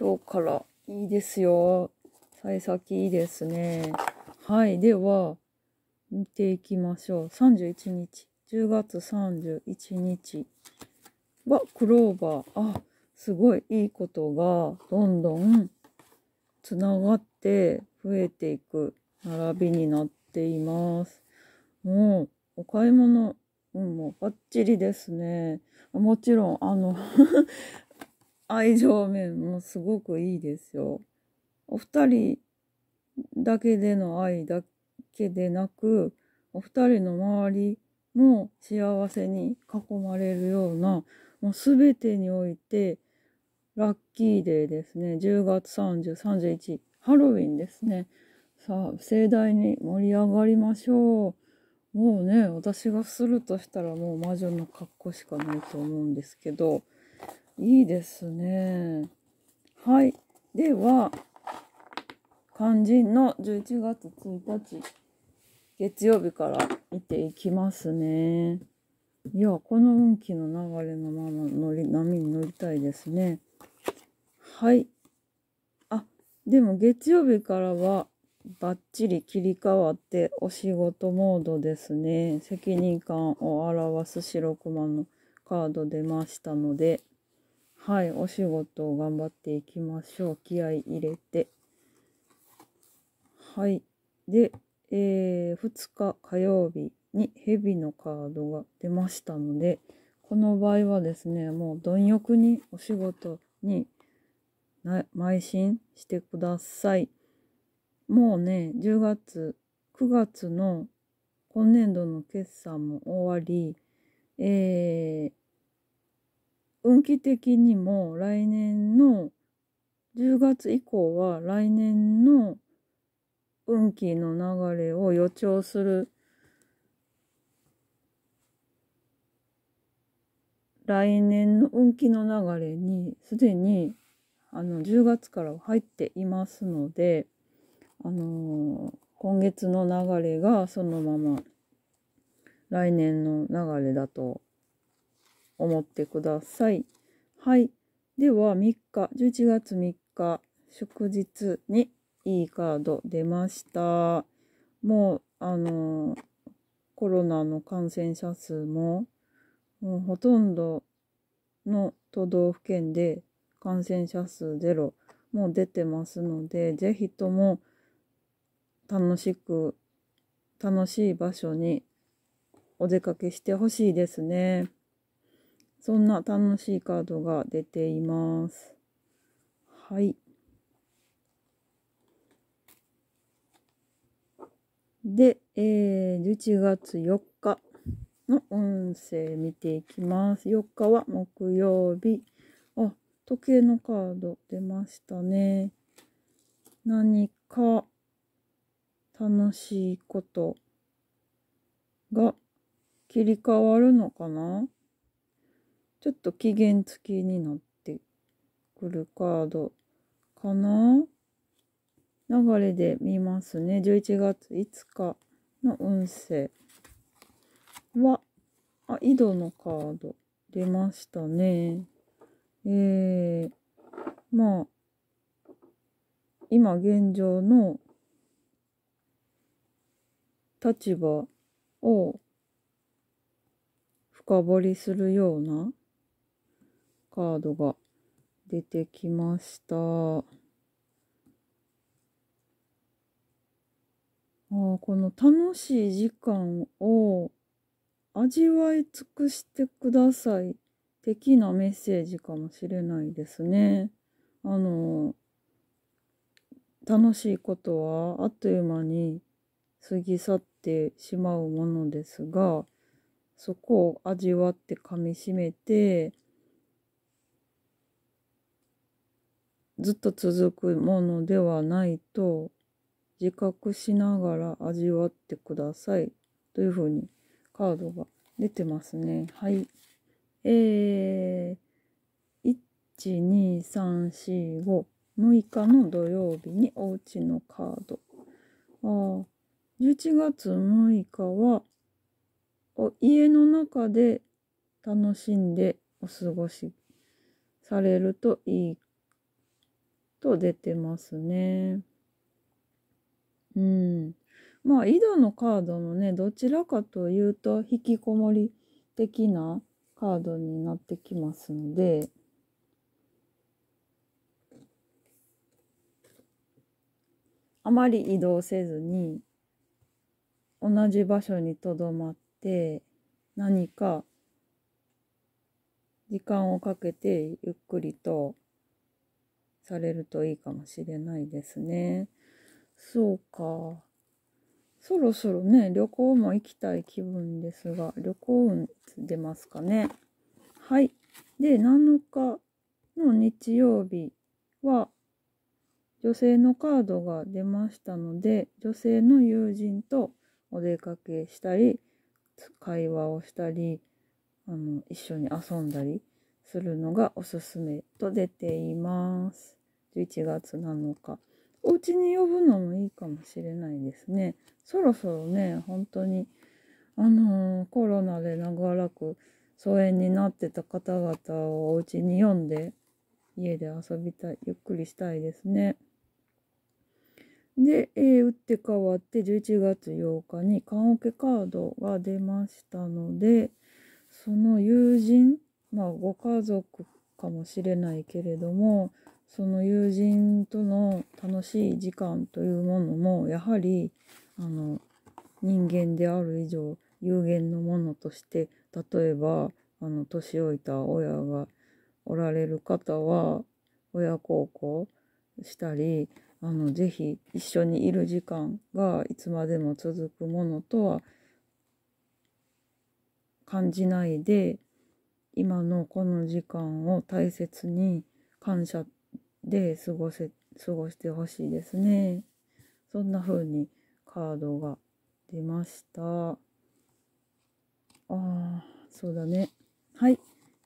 今日からいいですよ。幸先いいですね。はい。では、見ていきましょう。31日。10月31日はクローバー。あ、すごいいいことがどんどんつながって増えていく並びになっています。もう、お買い物、うん、もうバッチリですね。もちろん、あの愛情面もすごくいいですよ。お二人だけでの愛だけでなく、お二人の周りも幸せに囲まれるような、もう全てにおいて、ラッキーデーですね。10月30、31、ハロウィンですね。さあ、盛大に盛り上がりましょう。もうね、私がするとしたらもう魔女の格好しかないと思うんですけど、いいですね。はい。では、肝心の11月1日、月曜日から見ていきますね。いや、この運気の流れのまま乗り、波に乗りたいですね。はい。あ、でも月曜日からは、バッチリ切り替わってお仕事モードですね。責任感を表す白熊のカード出ましたので、はい、お仕事を頑張っていきましょう。気合い入れて。はい。で、えー、2日火曜日に蛇のカードが出ましたので、この場合はですね、もう貪欲にお仕事に邁進してください。もうね、10月、9月の今年度の決算も終わり、えー、運気的にも来年の10月以降は来年の運気の流れを予兆する来年の運気の流れにすでにあの10月から入っていますので、あのー、今月の流れがそのまま来年の流れだと思ってください。はい。では、3日、11月3日、祝日にいいカード出ました。もう、あのー、コロナの感染者数も、もうほとんどの都道府県で感染者数ゼロも出てますので、ぜひとも楽しく、楽しい場所にお出かけしてほしいですね。そんな楽しいカードが出ています。はい。で、えー、11月4日の運勢見ていきます。4日は木曜日。あ、時計のカード出ましたね。何か楽しいことが切り替わるのかなちょっと期限付きになってくるカードかな流れで見ますね。11月5日の運勢は、あ、井戸のカード出ましたね。えー、まあ、今現状の立場を深掘りするようなカードが出てきました。あこの楽しい時間を味わい尽くしてください的なメッセージかもしれないですね。あの楽しいことはあっという間に過ぎ去ってしまうものですがそこを味わって噛みしめてずっと続くものではないと自覚しながら味わってくださいというふうにカードが出てますね。はい。えー、12345 6日の土曜日におうちのカード。あ11月6日は家の中で楽しんでお過ごしされるといいと出てますね。うん。まあ、井戸のカードのね、どちらかというと、引きこもり的なカードになってきますので、あまり移動せずに、同じ場所にとどまって、何か時間をかけてゆっくりとされるといいかもしれないですね。そうか。そろそろね、旅行も行きたい気分ですが、旅行運出ますかね。はい。で、7日の日曜日は、女性のカードが出ましたので、女性の友人とお出かけしたり、会話をしたり、あの一緒に遊んだりするのがおすすめと出ています。11月7日。お家に呼ぶのもいいかもしれないですね。そろそろね、本当に、あのー、コロナで長らく疎遠になってた方々をお家に呼んで、家で遊びたい、ゆっくりしたいですね。で、えー、打って変わって11月8日に缶オケカードが出ましたので、その友人、まあご家族かもしれないけれども、その友人との楽しい時間というものもやはりあの人間である以上有限のものとして例えばあの年老いた親がおられる方は親孝行したりあのぜひ一緒にいる時間がいつまでも続くものとは感じないで今のこの時間を大切に感謝で過ごせ、過ごしてほしいですね。そんな風にカードが出ました。ああ、そうだね。はい。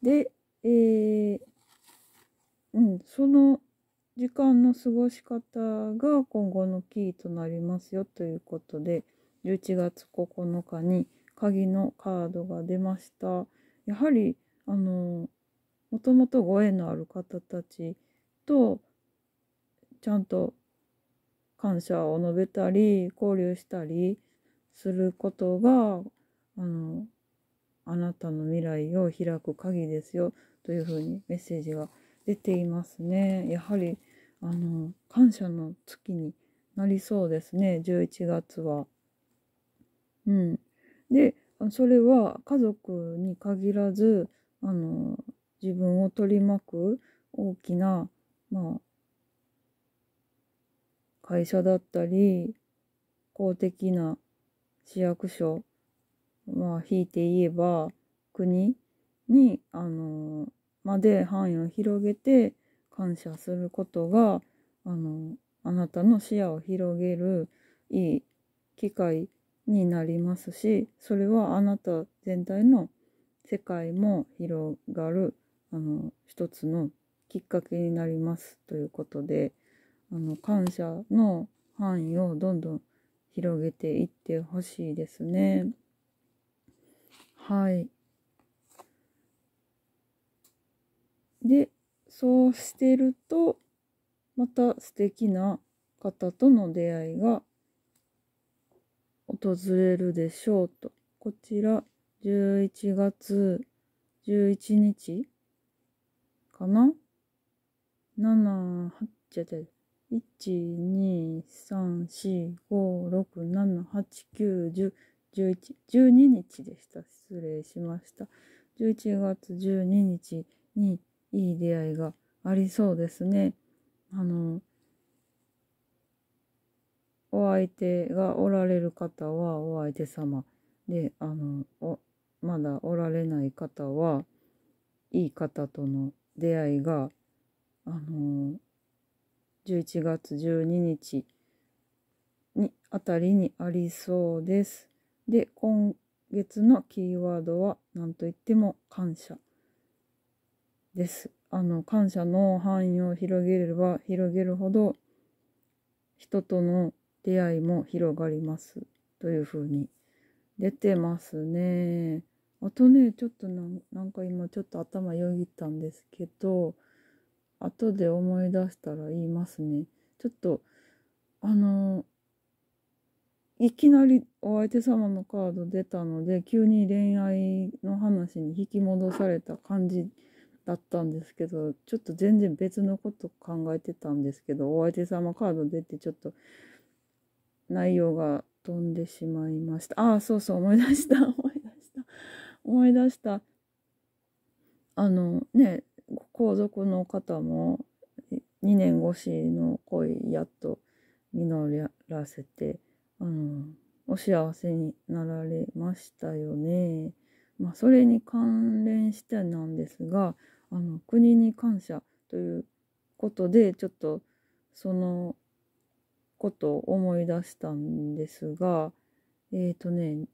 で、えー、うん、その時間の過ごし方が今後のキーとなりますよということで、11月9日に鍵のカードが出ました。やはり、あの、もともとご縁のある方たちとちゃんと感謝を述べたり交流したりすることがあのあなたの未来を開く鍵ですよというふうにメッセージが出ていますね。やはりあの感謝の月になりそうですね11月は。うん、でそれは家族に限らずあの自分を取り巻く大きなまあ、会社だったり、公的な市役所、まあ、引いて言えば、国に、あのー、まで範囲を広げて感謝することが、あのー、あなたの視野を広げるいい機会になりますし、それはあなた全体の世界も広がる、あのー、一つのきっかけになりますということであの感謝の範囲をどんどん広げていってほしいですね。はい。で、そうしてると、また素敵な方との出会いが訪れるでしょうと。こちら、11月11日かな7、8、違う違う。1,2,3,4,5,6,7,8,9,10,11,12日でした。失礼しました。11月12日にいい出会いがありそうですね。あの、お相手がおられる方はお相手様で、あの、まだおられない方は、いい方との出会いがあの11月12日にあたりにありそうです。で、今月のキーワードは何といっても感謝です。あの、感謝の範囲を広げれば広げるほど人との出会いも広がりますというふうに出てますね。あとね、ちょっとなんか今ちょっと頭よぎったんですけど、後で思い出したら言いますね。ちょっと、あの、いきなりお相手様のカード出たので、急に恋愛の話に引き戻された感じだったんですけど、ちょっと全然別のこと考えてたんですけど、お相手様カード出てちょっと内容が飛んでしまいました。ああ、そうそう、思い出した、思い出した、思い出した。あのね、皇族の方も2年越しの恋やっと実らせてあのお幸せになられましたよね。まあ、それに関連してなんですがあの国に感謝ということでちょっとそのことを思い出したんですがえっ、ー、とね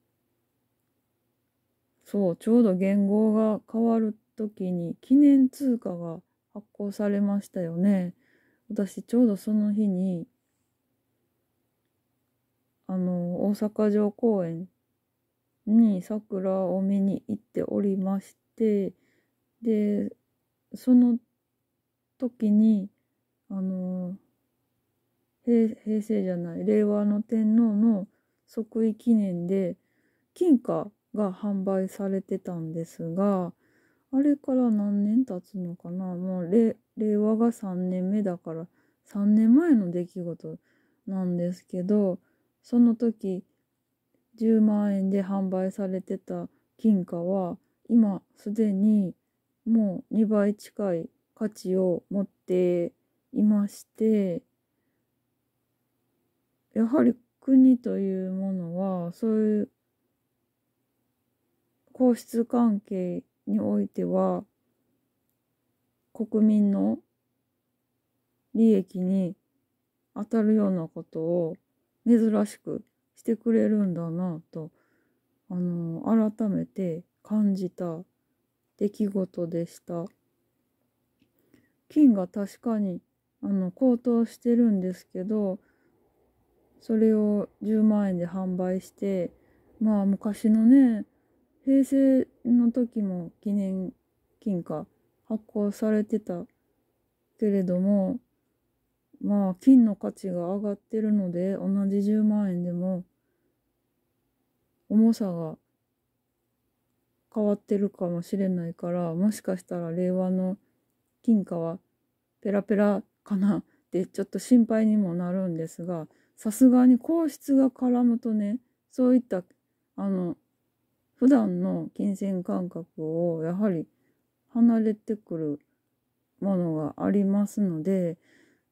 そうちょうど言語が変わる時に記念通貨が発行されましたよね。私ちょうどその日にあの大阪城公園に桜を見に行っておりましてでその時にあの平平成じゃない令和の天皇の即位記念で金貨が販売されてたんですがあれから何年経つのかなもう令和が3年目だから3年前の出来事なんですけどその時10万円で販売されてた金貨は今すでにもう2倍近い価値を持っていましてやはり国というものはそういう皇室関係においては国民の利益に当たるようなことを珍しくしてくれるんだなとあの改めて感じた出来事でした。金が確かにあの高騰してるんですけどそれを10万円で販売してまあ昔のね平成の時も記念金貨発行されてたけれども、まあ、金の価値が上がってるので、同じ10万円でも、重さが変わってるかもしれないから、もしかしたら令和の金貨はペラペラかなってちょっと心配にもなるんですが、さすがに皇室が絡むとね、そういった、あの、普段の金銭感覚をやはり離れてくるものがありますので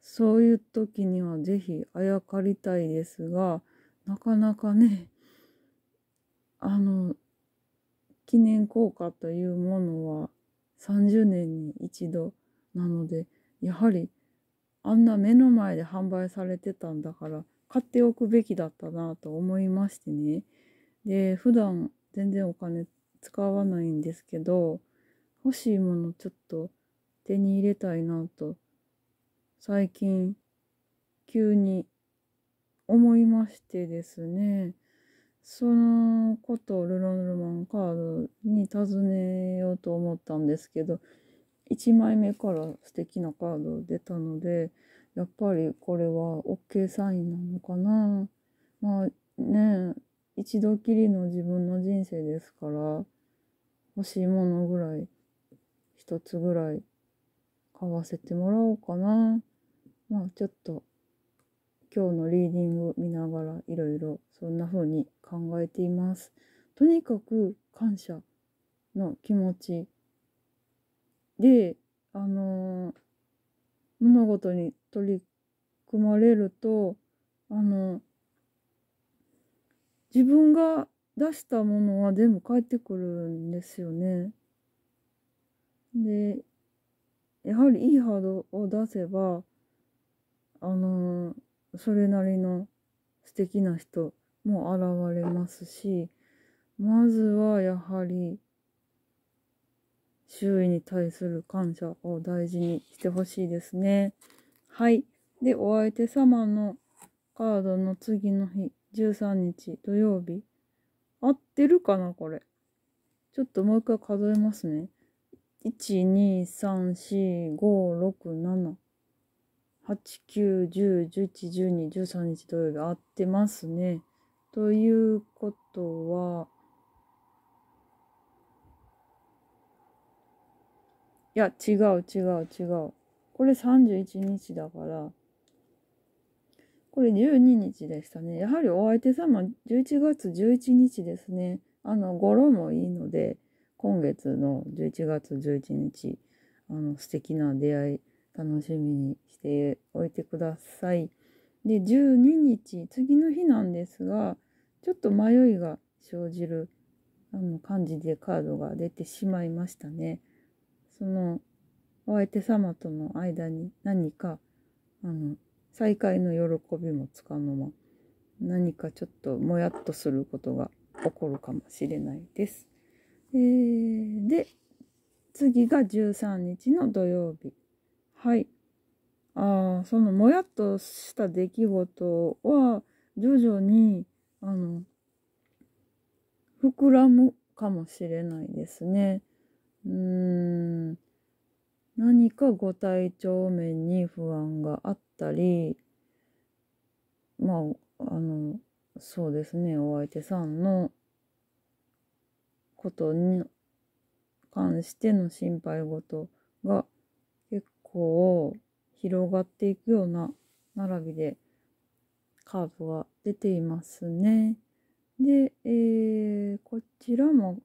そういう時には是非あやかりたいですがなかなかねあの記念硬貨というものは30年に一度なのでやはりあんな目の前で販売されてたんだから買っておくべきだったなと思いましてねで普段全然お金使わないんですけど欲しいものちょっと手に入れたいなと最近急に思いましてですねそのことをルロルマンカードに尋ねようと思ったんですけど1枚目から素敵なカード出たのでやっぱりこれは OK サインなのかなまあね一度きりの自分の人生ですから、欲しいものぐらい、一つぐらい買わせてもらおうかな。まあちょっと今日のリーディング見ながらいろいろそんな風に考えています。とにかく感謝の気持ちで、あのー、物事に取り組まれると、あのー自分が出したものは全部返ってくるんですよね。で、やはりいいハードを出せば、あのー、それなりの素敵な人も現れますし、まずはやはり、周囲に対する感謝を大事にしてほしいですね。はい。で、お相手様のカードの次の日13日土曜日。合ってるかなこれ。ちょっともう一回数えますね。1、2、3、4、5、6、7、8、9、10、11、12、13日土曜日合ってますね。ということは、いや、違う違う違う。これ31日だから、これ12日でしたね。やはりお相手様、11月11日ですね。あの、語呂もいいので、今月の11月11日、あの、素敵な出会い、楽しみにしておいてください。で、12日、次の日なんですが、ちょっと迷いが生じる、あの、感じでカードが出てしまいましたね。その、お相手様との間に何か、あの、再会の喜びもつかの間何かちょっともやっとすることが起こるかもしれないです。えー、で次が13日の土曜日。はい。あそのもやっとした出来事は徐々にあの膨らむかもしれないですね。うーん何かご体調面に不安があったりまああのそうですねお相手さんのことに関しての心配事が結構広がっていくような並びでカーブが出ていますね。で、えー、こちらも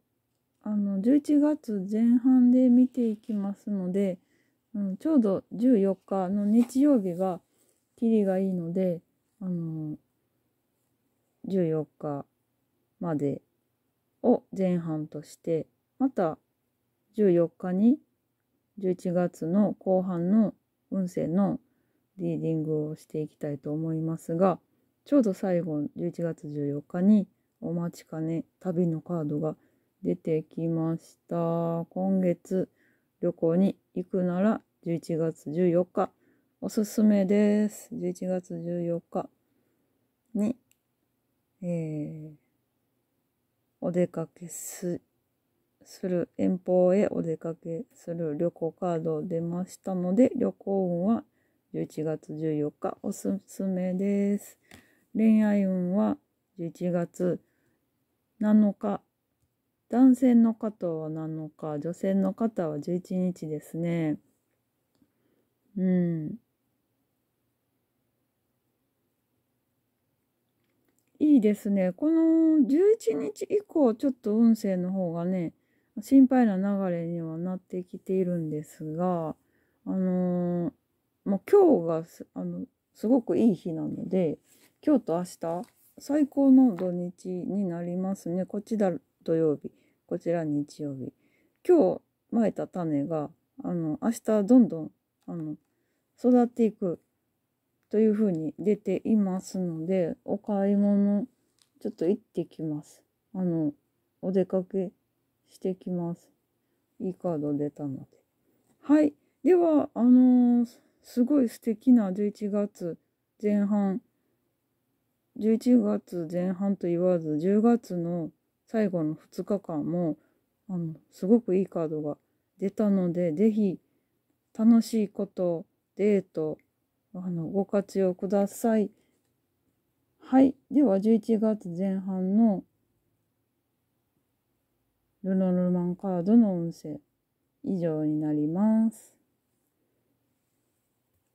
あの11月前半で見ていきますので、うん、ちょうど14日の日曜日がキリがいいので、あの14日までを前半としてまた14日に11月の後半の運勢のリーディングをしていきたいと思いますがちょうど最後11月14日にお待ちかね旅のカードが「出てきました。今月旅行に行くなら11月14日おすすめです。11月14日に、えー、お出かけすする遠方へお出かけする旅行カード出ましたので旅行運は11月14日おすすめです。恋愛運は11月7日男性の方は7日、女性の方は11日ですね。うん。いいですね。この11日以降、ちょっと運勢の方がね、心配な流れにはなってきているんですが、あのー、まう今日がすあのすごくいい日なので、今日と明日、最高の土日になりますね。こっちだ、土曜日。こちら日曜日。今日まいた種が、あの、明日どんどん、あの、育っていくというふうに出ていますので、お買い物、ちょっと行ってきます。あの、お出かけしてきます。いいカード出たので。はい。では、あのー、すごい素敵な11月前半、11月前半と言わず、10月の最後の2日間もあのすごくいいカードが出たので是非楽しいことデートあのご活用ください。はい。では、11月前半のルノルマンカードの運勢、以上になります。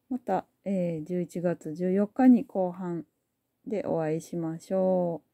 また、えー、11月14日に後半でお会いしましょう。